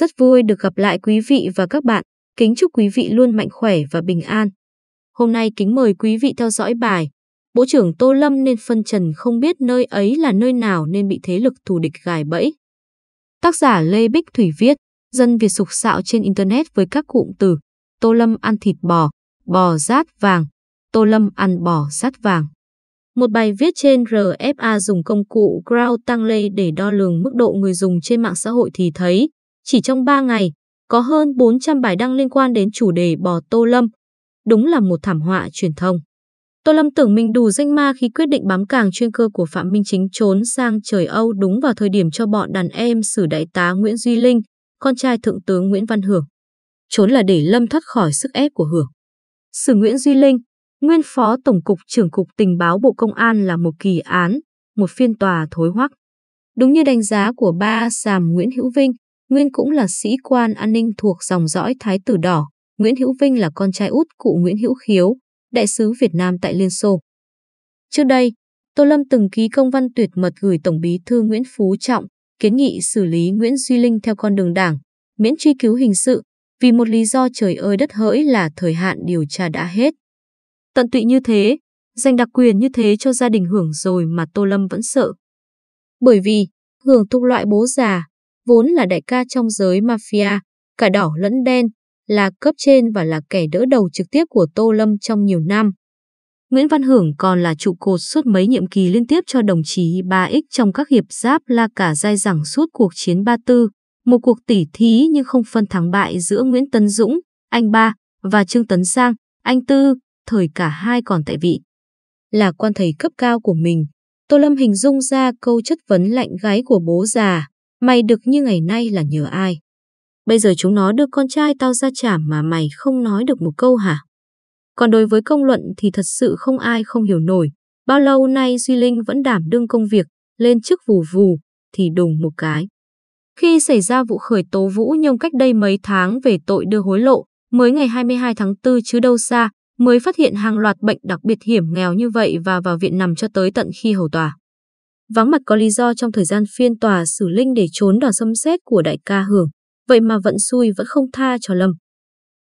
Rất vui được gặp lại quý vị và các bạn. Kính chúc quý vị luôn mạnh khỏe và bình an. Hôm nay kính mời quý vị theo dõi bài Bộ trưởng Tô Lâm nên phân trần không biết nơi ấy là nơi nào nên bị thế lực thù địch gài bẫy. Tác giả Lê Bích Thủy viết, dân Việt sục sạo trên Internet với các cụm từ Tô Lâm ăn thịt bò, bò rát vàng, Tô Lâm ăn bò rát vàng. Một bài viết trên RFA dùng công cụ Ground Tangley để đo lường mức độ người dùng trên mạng xã hội thì thấy, chỉ trong 3 ngày, có hơn 400 bài đăng liên quan đến chủ đề bò Tô Lâm. Đúng là một thảm họa truyền thông. Tô Lâm tưởng mình đủ danh ma khi quyết định bám càng chuyên cơ của Phạm Minh Chính trốn sang trời Âu đúng vào thời điểm cho bọn đàn em xử đại tá Nguyễn Duy Linh, con trai Thượng tướng Nguyễn Văn Hưởng. Trốn là để Lâm thoát khỏi sức ép của Hưởng. Sử Nguyễn Duy Linh, nguyên phó Tổng cục trưởng Cục Tình báo Bộ Công an là một kỳ án, một phiên tòa thối hoắc. Đúng như đánh giá của ba Sàm Nguyễn Hữu Vinh, Nguyên cũng là sĩ quan an ninh thuộc dòng dõi Thái tử Đỏ, Nguyễn Hữu Vinh là con trai út cụ Nguyễn Hữu Khiếu, đại sứ Việt Nam tại Liên Xô. Trước đây, Tô Lâm từng ký công văn tuyệt mật gửi Tổng bí thư Nguyễn Phú Trọng, kiến nghị xử lý Nguyễn Duy Linh theo con đường đảng, miễn truy cứu hình sự, vì một lý do trời ơi đất hỡi là thời hạn điều tra đã hết. Tận tụy như thế, dành đặc quyền như thế cho gia đình Hưởng rồi mà Tô Lâm vẫn sợ. Bởi vì, Hưởng thuộc loại bố già, vốn là đại ca trong giới mafia, cả đỏ lẫn đen, là cấp trên và là kẻ đỡ đầu trực tiếp của Tô Lâm trong nhiều năm. Nguyễn Văn Hưởng còn là trụ cột suốt mấy nhiệm kỳ liên tiếp cho đồng chí 3X trong các hiệp giáp la cả dai dẳng suốt cuộc chiến 34, một cuộc tỉ thí nhưng không phân thắng bại giữa Nguyễn Tấn Dũng, anh Ba và Trương Tấn Sang, anh Tư, thời cả hai còn tại vị. Là quan thầy cấp cao của mình, Tô Lâm hình dung ra câu chất vấn lạnh gái của bố già, Mày được như ngày nay là nhờ ai? Bây giờ chúng nó đưa con trai tao ra chảm mà mày không nói được một câu hả? Còn đối với công luận thì thật sự không ai không hiểu nổi. Bao lâu nay Duy Linh vẫn đảm đương công việc, lên chức vù vù, thì đùng một cái. Khi xảy ra vụ khởi tố Vũ Nhung cách đây mấy tháng về tội đưa hối lộ, mới ngày 22 tháng 4 chứ đâu xa, mới phát hiện hàng loạt bệnh đặc biệt hiểm nghèo như vậy và vào viện nằm cho tới tận khi hầu tòa. Vắng mặt có lý do trong thời gian phiên tòa xử Linh để trốn đòn xâm xét của đại ca Hưởng, vậy mà vẫn xui vẫn không tha cho Lâm.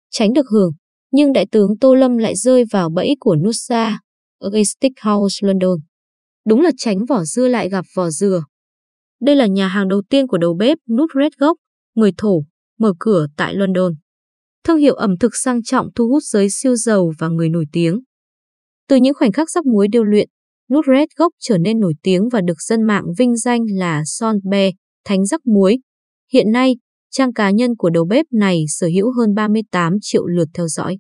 Tránh được Hưởng, nhưng đại tướng Tô Lâm lại rơi vào bẫy của Nusa ở Estic House London. Đúng là tránh vỏ dưa lại gặp vỏ dừa. Đây là nhà hàng đầu tiên của đầu bếp Nut Red Gốc, người Thổ, mở cửa tại London. Thương hiệu ẩm thực sang trọng thu hút giới siêu giàu và người nổi tiếng. Từ những khoảnh khắc rắc muối điêu luyện, nút red gốc trở nên nổi tiếng và được dân mạng vinh danh là Son Be, thánh rắc muối. Hiện nay, trang cá nhân của đầu bếp này sở hữu hơn 38 triệu lượt theo dõi.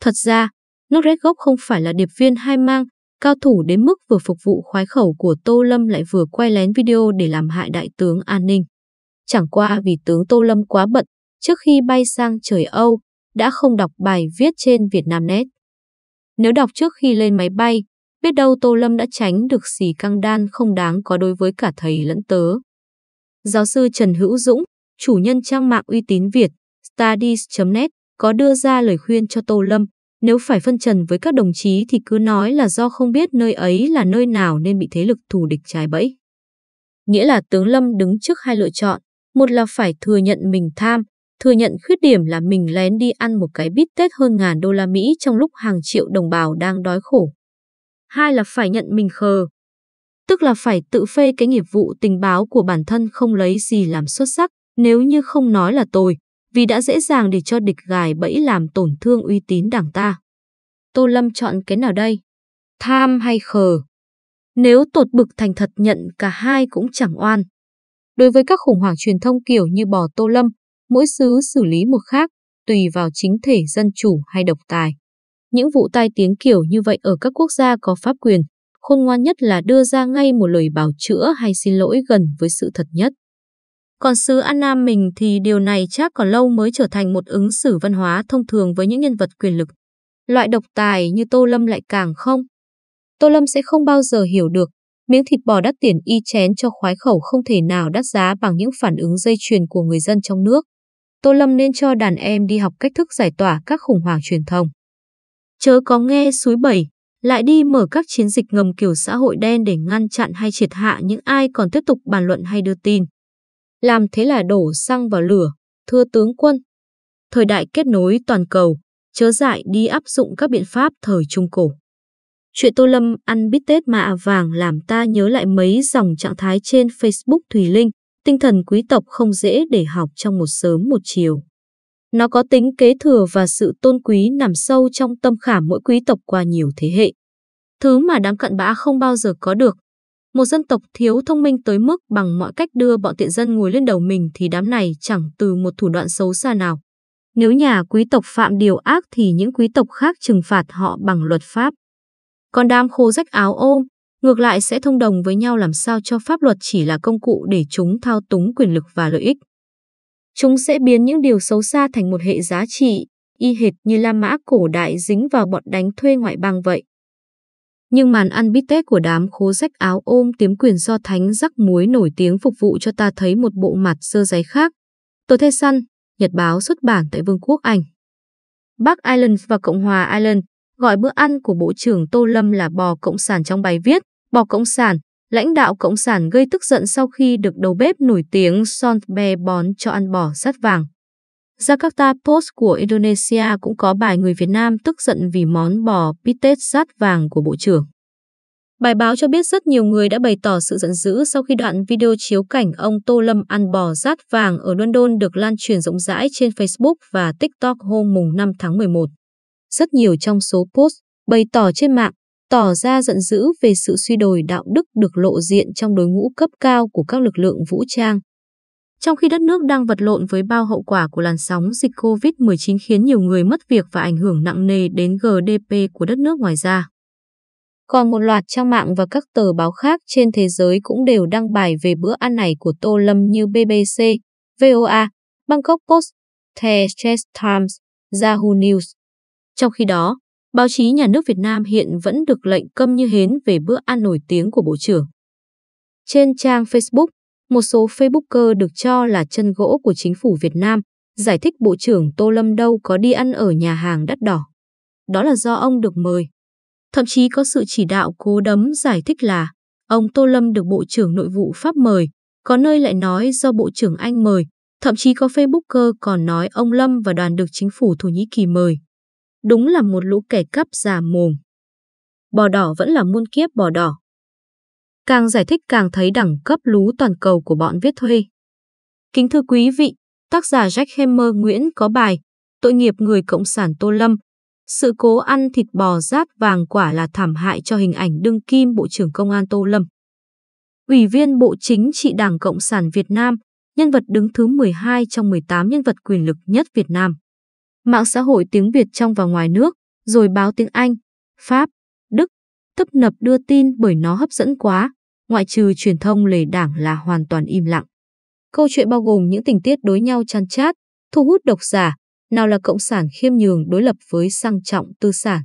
Thật ra, nút red gốc không phải là điệp viên hai mang, cao thủ đến mức vừa phục vụ khoái khẩu của Tô Lâm lại vừa quay lén video để làm hại đại tướng an ninh. Chẳng qua vì tướng Tô Lâm quá bận, trước khi bay sang trời Âu, đã không đọc bài viết trên Vietnamnet. Nếu đọc trước khi lên máy bay, Biết đâu Tô Lâm đã tránh được xì căng đan không đáng có đối với cả thầy lẫn tớ. Giáo sư Trần Hữu Dũng, chủ nhân trang mạng uy tín Việt, studies.net, có đưa ra lời khuyên cho Tô Lâm, nếu phải phân trần với các đồng chí thì cứ nói là do không biết nơi ấy là nơi nào nên bị thế lực thù địch trái bẫy. Nghĩa là tướng Lâm đứng trước hai lựa chọn, một là phải thừa nhận mình tham, thừa nhận khuyết điểm là mình lén đi ăn một cái bít tết hơn ngàn đô la Mỹ trong lúc hàng triệu đồng bào đang đói khổ hai là phải nhận mình khờ. Tức là phải tự phê cái nghiệp vụ tình báo của bản thân không lấy gì làm xuất sắc, nếu như không nói là tồi, vì đã dễ dàng để cho địch gài bẫy làm tổn thương uy tín đảng ta. Tô Lâm chọn cái nào đây? Tham hay khờ? Nếu tột bực thành thật nhận cả hai cũng chẳng oan. Đối với các khủng hoảng truyền thông kiểu như bò Tô Lâm, mỗi xứ xử lý một khác, tùy vào chính thể dân chủ hay độc tài. Những vụ tai tiếng kiểu như vậy ở các quốc gia có pháp quyền, khôn ngoan nhất là đưa ra ngay một lời bảo chữa hay xin lỗi gần với sự thật nhất. Còn xứ An Nam mình thì điều này chắc còn lâu mới trở thành một ứng xử văn hóa thông thường với những nhân vật quyền lực. Loại độc tài như Tô Lâm lại càng không. Tô Lâm sẽ không bao giờ hiểu được miếng thịt bò đắt tiền y chén cho khoái khẩu không thể nào đắt giá bằng những phản ứng dây chuyền của người dân trong nước. Tô Lâm nên cho đàn em đi học cách thức giải tỏa các khủng hoảng truyền thông. Chớ có nghe suối bảy, lại đi mở các chiến dịch ngầm kiểu xã hội đen để ngăn chặn hay triệt hạ những ai còn tiếp tục bàn luận hay đưa tin. Làm thế là đổ xăng vào lửa, thưa tướng quân. Thời đại kết nối toàn cầu, chớ dại đi áp dụng các biện pháp thời Trung Cổ. Chuyện Tô Lâm ăn bít tết mạ à vàng làm ta nhớ lại mấy dòng trạng thái trên Facebook Thùy Linh, tinh thần quý tộc không dễ để học trong một sớm một chiều. Nó có tính kế thừa và sự tôn quý nằm sâu trong tâm khảm mỗi quý tộc qua nhiều thế hệ. Thứ mà đám cận bã không bao giờ có được. Một dân tộc thiếu thông minh tới mức bằng mọi cách đưa bọn tiện dân ngồi lên đầu mình thì đám này chẳng từ một thủ đoạn xấu xa nào. Nếu nhà quý tộc phạm điều ác thì những quý tộc khác trừng phạt họ bằng luật pháp. Còn đám khô rách áo ôm, ngược lại sẽ thông đồng với nhau làm sao cho pháp luật chỉ là công cụ để chúng thao túng quyền lực và lợi ích. Chúng sẽ biến những điều xấu xa thành một hệ giá trị, y hệt như La Mã cổ đại dính vào bọn đánh thuê ngoại bang vậy. Nhưng màn ăn bít tết của đám khố rách áo ôm tiếm quyền do thánh rắc muối nổi tiếng phục vụ cho ta thấy một bộ mặt sơ giấy khác. Tờ Thê Săn, Nhật báo xuất bản tại Vương quốc Anh. Bắc Ireland và Cộng hòa Ireland gọi bữa ăn của Bộ trưởng Tô Lâm là bò cộng sản trong bài viết Bò cộng sản, lãnh đạo Cộng sản gây tức giận sau khi được đầu bếp nổi tiếng Son Be bón cho ăn bò sắt vàng. Jakarta Post của Indonesia cũng có bài người Việt Nam tức giận vì món bò pitet sắt vàng của Bộ trưởng. Bài báo cho biết rất nhiều người đã bày tỏ sự giận dữ sau khi đoạn video chiếu cảnh ông Tô Lâm ăn bò rát vàng ở London được lan truyền rộng rãi trên Facebook và TikTok hôm mùng 5 tháng 11. Rất nhiều trong số post bày tỏ trên mạng tỏ ra giận dữ về sự suy đồi đạo đức được lộ diện trong đối ngũ cấp cao của các lực lượng vũ trang. Trong khi đất nước đang vật lộn với bao hậu quả của làn sóng dịch COVID-19 khiến nhiều người mất việc và ảnh hưởng nặng nề đến GDP của đất nước ngoài ra. Còn một loạt trang mạng và các tờ báo khác trên thế giới cũng đều đăng bài về bữa ăn này của Tô Lâm như BBC, VOA, Bangkok Post, The Straits Times, Yahoo News. Trong khi đó, báo chí nhà nước Việt Nam hiện vẫn được lệnh câm như hến về bữa ăn nổi tiếng của Bộ trưởng. Trên trang Facebook, một số Facebooker được cho là chân gỗ của chính phủ Việt Nam giải thích Bộ trưởng Tô Lâm đâu có đi ăn ở nhà hàng đắt đỏ. Đó là do ông được mời. Thậm chí có sự chỉ đạo cố đấm giải thích là ông Tô Lâm được Bộ trưởng Nội vụ Pháp mời, có nơi lại nói do Bộ trưởng Anh mời, thậm chí có Facebooker còn nói ông Lâm và đoàn được chính phủ Thổ Nhĩ Kỳ mời. Đúng là một lũ kẻ cắp già mồm. Bò đỏ vẫn là muôn kiếp bò đỏ. Càng giải thích càng thấy đẳng cấp lú toàn cầu của bọn viết thuê. Kính thưa quý vị, tác giả Jack Hammer Nguyễn có bài Tội nghiệp người Cộng sản Tô Lâm. Sự cố ăn thịt bò rát vàng quả là thảm hại cho hình ảnh đương kim Bộ trưởng Công an Tô Lâm. Ủy viên Bộ Chính trị Đảng Cộng sản Việt Nam, nhân vật đứng thứ 12 trong 18 nhân vật quyền lực nhất Việt Nam mạng xã hội tiếng Việt trong và ngoài nước, rồi báo tiếng Anh, Pháp, Đức, tấp nập đưa tin bởi nó hấp dẫn quá, ngoại trừ truyền thông lề đảng là hoàn toàn im lặng. Câu chuyện bao gồm những tình tiết đối nhau chăn chát, thu hút độc giả, nào là cộng sản khiêm nhường đối lập với sang trọng tư sản.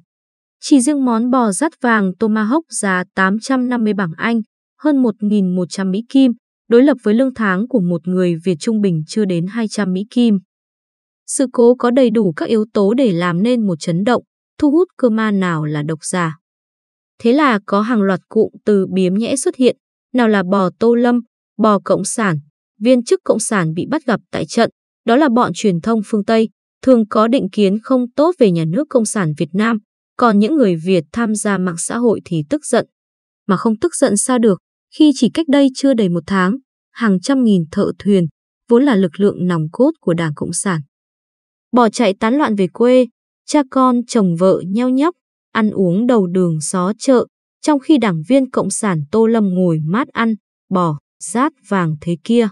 Chỉ riêng món bò rắt vàng Tomahawk giá 850 bảng Anh, hơn 1.100 Mỹ Kim, đối lập với lương tháng của một người Việt trung bình chưa đến 200 Mỹ Kim. Sự cố có đầy đủ các yếu tố để làm nên một chấn động, thu hút cơ ma nào là độc giả. Thế là có hàng loạt cụm từ biếm nhẽ xuất hiện, nào là bò tô lâm, bò cộng sản, viên chức cộng sản bị bắt gặp tại trận, đó là bọn truyền thông phương Tây, thường có định kiến không tốt về nhà nước cộng sản Việt Nam, còn những người Việt tham gia mạng xã hội thì tức giận. Mà không tức giận sao được, khi chỉ cách đây chưa đầy một tháng, hàng trăm nghìn thợ thuyền, vốn là lực lượng nòng cốt của Đảng Cộng sản, bỏ chạy tán loạn về quê, cha con chồng vợ nheo nhóc, ăn uống đầu đường xó chợ, trong khi đảng viên Cộng sản Tô Lâm ngồi mát ăn, bò, rát vàng thế kia.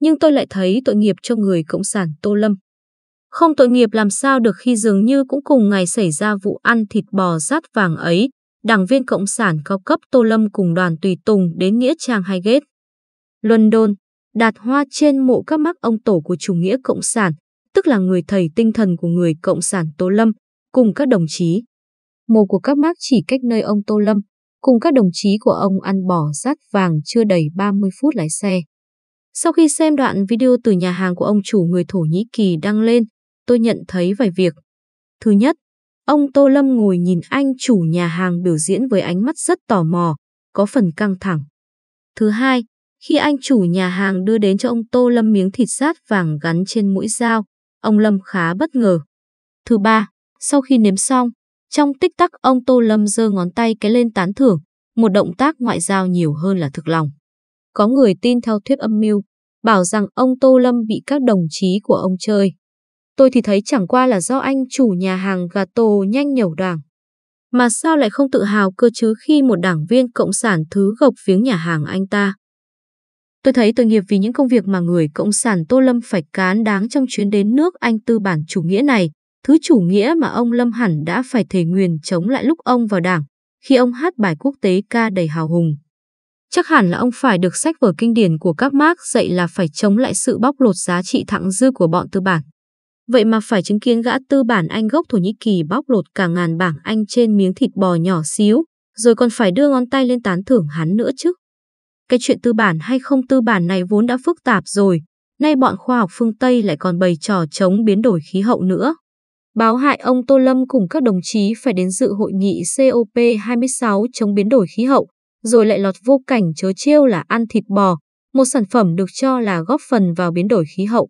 Nhưng tôi lại thấy tội nghiệp cho người Cộng sản Tô Lâm. Không tội nghiệp làm sao được khi dường như cũng cùng ngày xảy ra vụ ăn thịt bò rát vàng ấy, đảng viên Cộng sản cao cấp Tô Lâm cùng đoàn tùy tùng đến Nghĩa Trang ghét London, đặt hoa trên mộ các mắc ông tổ của chủ nghĩa Cộng sản, tức là người thầy tinh thần của người Cộng sản Tô Lâm, cùng các đồng chí. mồ của các Mark chỉ cách nơi ông Tô Lâm, cùng các đồng chí của ông ăn bỏ rát vàng chưa đầy 30 phút lái xe. Sau khi xem đoạn video từ nhà hàng của ông chủ người Thổ Nhĩ Kỳ đăng lên, tôi nhận thấy vài việc. Thứ nhất, ông Tô Lâm ngồi nhìn anh chủ nhà hàng biểu diễn với ánh mắt rất tò mò, có phần căng thẳng. Thứ hai, khi anh chủ nhà hàng đưa đến cho ông Tô Lâm miếng thịt sát vàng gắn trên mũi dao, ông Lâm khá bất ngờ. Thứ ba, sau khi nếm xong, trong tích tắc ông Tô Lâm giơ ngón tay cái lên tán thưởng, một động tác ngoại giao nhiều hơn là thực lòng. Có người tin theo thuyết âm mưu, bảo rằng ông Tô Lâm bị các đồng chí của ông chơi. Tôi thì thấy chẳng qua là do anh chủ nhà hàng gà tô nhanh nhẩu đảng. Mà sao lại không tự hào cơ chứ khi một đảng viên cộng sản thứ gộc viếng nhà hàng anh ta? Tôi thấy tội nghiệp vì những công việc mà người Cộng sản Tô Lâm phải cán đáng trong chuyến đến nước Anh tư bản chủ nghĩa này, thứ chủ nghĩa mà ông Lâm hẳn đã phải thề nguyền chống lại lúc ông vào đảng, khi ông hát bài quốc tế ca đầy hào hùng. Chắc hẳn là ông phải được sách vở kinh điển của các Marx dạy là phải chống lại sự bóc lột giá trị thẳng dư của bọn tư bản. Vậy mà phải chứng kiến gã tư bản Anh gốc Thổ Nhĩ Kỳ bóc lột cả ngàn bảng Anh trên miếng thịt bò nhỏ xíu, rồi còn phải đưa ngón tay lên tán thưởng hắn nữa chứ. Cái chuyện tư bản hay không tư bản này vốn đã phức tạp rồi, nay bọn khoa học phương Tây lại còn bày trò chống biến đổi khí hậu nữa. Báo hại ông Tô Lâm cùng các đồng chí phải đến dự hội nghị COP26 chống biến đổi khí hậu, rồi lại lọt vô cảnh chớ chiêu là ăn thịt bò, một sản phẩm được cho là góp phần vào biến đổi khí hậu.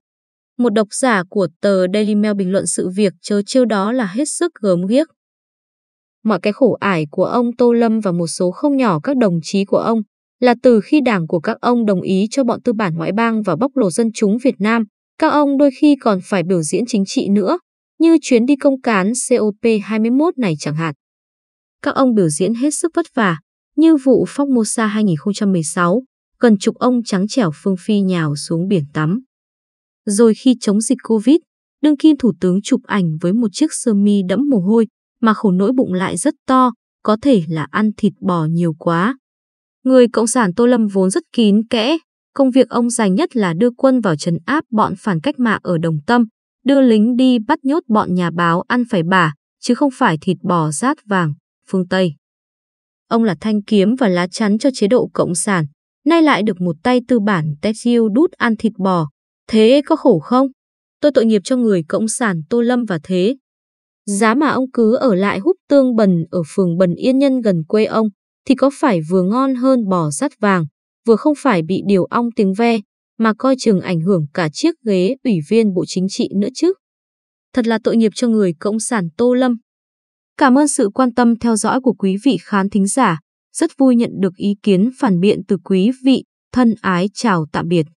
Một độc giả của tờ Daily Mail bình luận sự việc chớ chiêu đó là hết sức gớm ghiếc. Mọi cái khổ ải của ông Tô Lâm và một số không nhỏ các đồng chí của ông là từ khi đảng của các ông đồng ý cho bọn tư bản ngoại bang và bóc lột dân chúng Việt Nam, các ông đôi khi còn phải biểu diễn chính trị nữa, như chuyến đi công cán COP21 này chẳng hạn. Các ông biểu diễn hết sức vất vả, như vụ Phong Sa 2016, cần chục ông trắng trẻo phương phi nhào xuống biển tắm. Rồi khi chống dịch Covid, đương kim thủ tướng chụp ảnh với một chiếc sơ mi đẫm mồ hôi mà khổ nỗi bụng lại rất to, có thể là ăn thịt bò nhiều quá, Người Cộng sản Tô Lâm vốn rất kín kẽ, công việc ông dành nhất là đưa quân vào trấn áp bọn phản cách mạng ở Đồng Tâm, đưa lính đi bắt nhốt bọn nhà báo ăn phải bả, chứ không phải thịt bò rát vàng, phương Tây. Ông là thanh kiếm và lá chắn cho chế độ Cộng sản, nay lại được một tay tư bản Texiu đút ăn thịt bò. Thế có khổ không? Tôi tội nghiệp cho người Cộng sản Tô Lâm và thế. Giá mà ông cứ ở lại húp tương bần ở phường Bần Yên Nhân gần quê ông, thì có phải vừa ngon hơn bò sắt vàng, vừa không phải bị điều ong tiếng ve, mà coi chừng ảnh hưởng cả chiếc ghế ủy viên Bộ Chính trị nữa chứ. Thật là tội nghiệp cho người Cộng sản Tô Lâm. Cảm ơn sự quan tâm theo dõi của quý vị khán thính giả. Rất vui nhận được ý kiến phản biện từ quý vị. Thân ái chào tạm biệt.